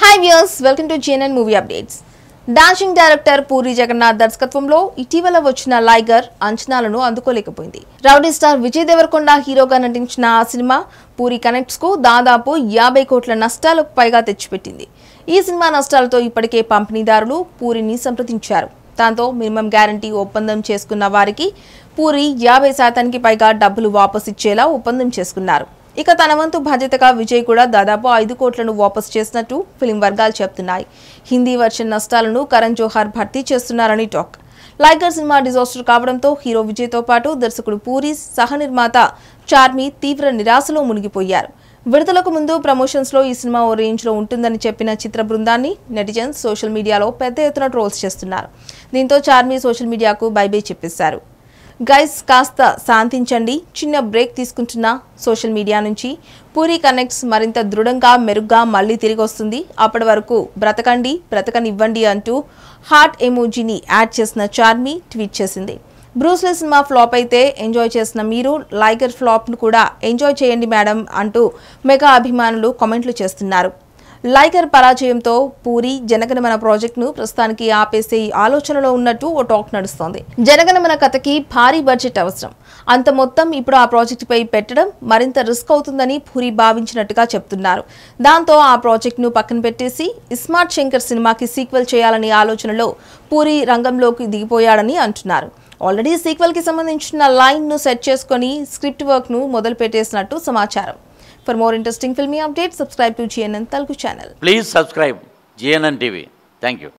Hi viewers welcome to GNN movie updates dancing director Puri Jagannadh దర్శకత్వంలో ఇటీవల వచ్చిన లైగర్ అంచనాలను అందుకోలేకపోయింది రౌడీ స్టార్ విజయ్ దేవరకొండ హీరోగా నటించిన ఆ సినిమా పూరి కనెక్ట్స్కు దాదాపు యాభై కోట్ల నష్టాలకు పైగా తెచ్చిపెట్టింది ఈ సినిమా నష్టాలతో ఇప్పటికే పంపిణీదారులు పూరిని సంప్రదించారు దాంతో మినిమం గ్యారంటీ ఒప్పందం చేసుకున్న వారికి పూరి యాభై శాతానికి పైగా డబ్బులు వాపసు ఇచ్చేలా ఒప్పందం చేసుకున్నారు ఇక తన వంతు బాధ్యతగా విజయ్ కూడా దాదాపు ఐదు కోట్లను వాపసు చేసినట్టు ఫిలిం వర్గాలు చెబుతున్నాయి హిందీ వర్షన్ నష్టాలను కరణ్ జోహార్ భర్తీ చేస్తున్నారని టాక్ లైగర్ సినిమా డిజాస్టర్ కావడంతో హీరో విజయ్తో పాటు దర్శకుడు పూరి సహ నిర్మాత చార్మి తీవ్ర నిరాశలో మునిగిపోయారు విడుదలకు ముందు ప్రమోషన్స్లో ఈ సినిమా ఓ రేంజ్లో ఉంటుందని చెప్పిన చిత్ర బృందాన్ని నెటిజన్స్ సోషల్ మీడియాలో పెద్ద ఎత్తున ట్రోల్స్ చేస్తున్నారు దీంతో చార్మి సోషల్ మీడియాకు బైబై చెప్పేశారు గైస్ కాస్త శాంతించండి చిన్న బ్రేక్ తీసుకుంటున్న సోషల్ మీడియా నుంచి పూరి కనెక్ట్స్ మరింత దృఢంగా మెరుగ్గా మళ్ళీ తిరిగి వస్తుంది అప్పటి వరకు బ్రతకండి బ్రతకనివ్వండి అంటూ హార్ట్ ఎమోజీని యాడ్ చేసిన చార్మి ట్వీట్ చేసింది బ్రూస్లే సినిమా ఫ్లాప్ అయితే ఎంజాయ్ చేసిన మీరు లైగర్ ఫ్లాప్ను కూడా ఎంజాయ్ చేయండి మేడం అంటూ మెగా అభిమానులు కామెంట్లు చేస్తున్నారు లైగర్ పరాజయంతో పూరి జనగణమన ను ప్రస్తుతానికి ఆపేసే ఆలోచనలో ఉన్నట్టు ఓ టాక్ నడుస్తోంది జనగణమన కథకి భారీ బడ్జెట్ అవసరం అంత మొత్తం ఇప్పుడు ఆ పై పెట్టడం మరింత రిస్క్ అవుతుందని పూరి భావించినట్టుగా చెప్తున్నారు దాంతో ఆ ను పక్కన పెట్టేసి ఇస్మార్ట్ శంకర్ సినిమాకి సీక్వెల్ చేయాలనే ఆలోచనలో పూరి రంగంలోకి దిగిపోయాడని అంటున్నారు ఆల్రెడీ కి సంబంధించిన లైన్ను సెట్ చేసుకొని స్క్రిప్ట్ వర్క్ను మొదలు పెట్టేసినట్టు సమాచారం For more interesting filmy updates, subscribe to GNN Telugu channel. Please subscribe GNN TV. Thank you.